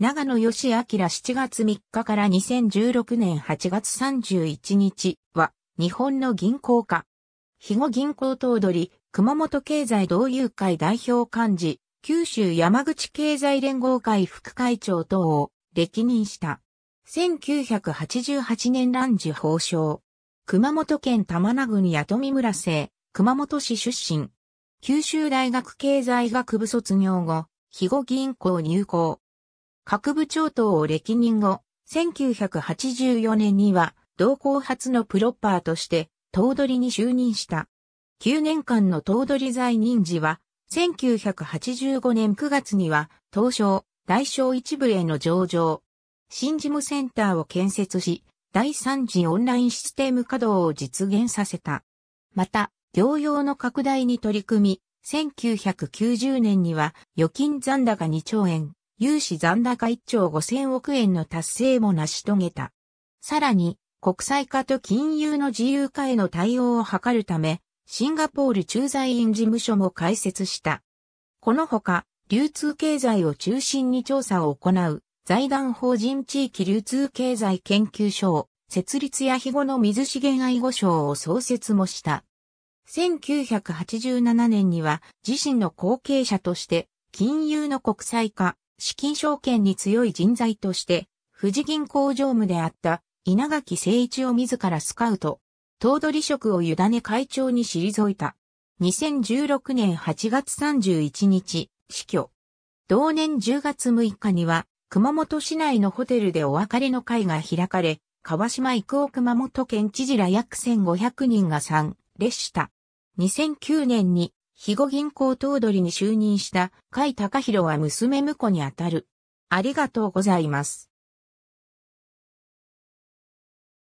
長野義明7月3日から2016年8月31日は、日本の銀行家。肥後銀行頭取、熊本経済同友会代表幹事、九州山口経済連合会副会長等を歴任した。1988年ンジ法相。熊本県玉名郡八富村生、熊本市出身。九州大学経済学部卒業後、肥後銀行入行。各部長等を歴任後、1984年には、同校初のプロッパーとして、頭取に就任した。9年間の頭取在任時は、1985年9月には、東証、大小一部への上場。新事務センターを建設し、第三次オンラインシステム稼働を実現させた。また、業用の拡大に取り組み、1990年には預金残高2兆円、融資残高1兆5000億円の達成も成し遂げた。さらに、国際化と金融の自由化への対応を図るため、シンガポール駐在員事務所も開設した。このほか、流通経済を中心に調査を行う、財団法人地域流通経済研究所を、設立や日後の水資源愛護省を創設もした。1987年には自身の後継者として金融の国際化、資金証券に強い人材として、富士銀行常務であった稲垣誠一を自らスカウト、東取職を委ね会長に退いた。2016年8月31日、死去。同年10月6日には、熊本市内のホテルでお別れの会が開かれ、川島育夫熊本県知事ら約1500人が参列した。2009年に肥後銀行頭取に就任した甲斐隆弘は娘婿にあたる。ありがとうございます。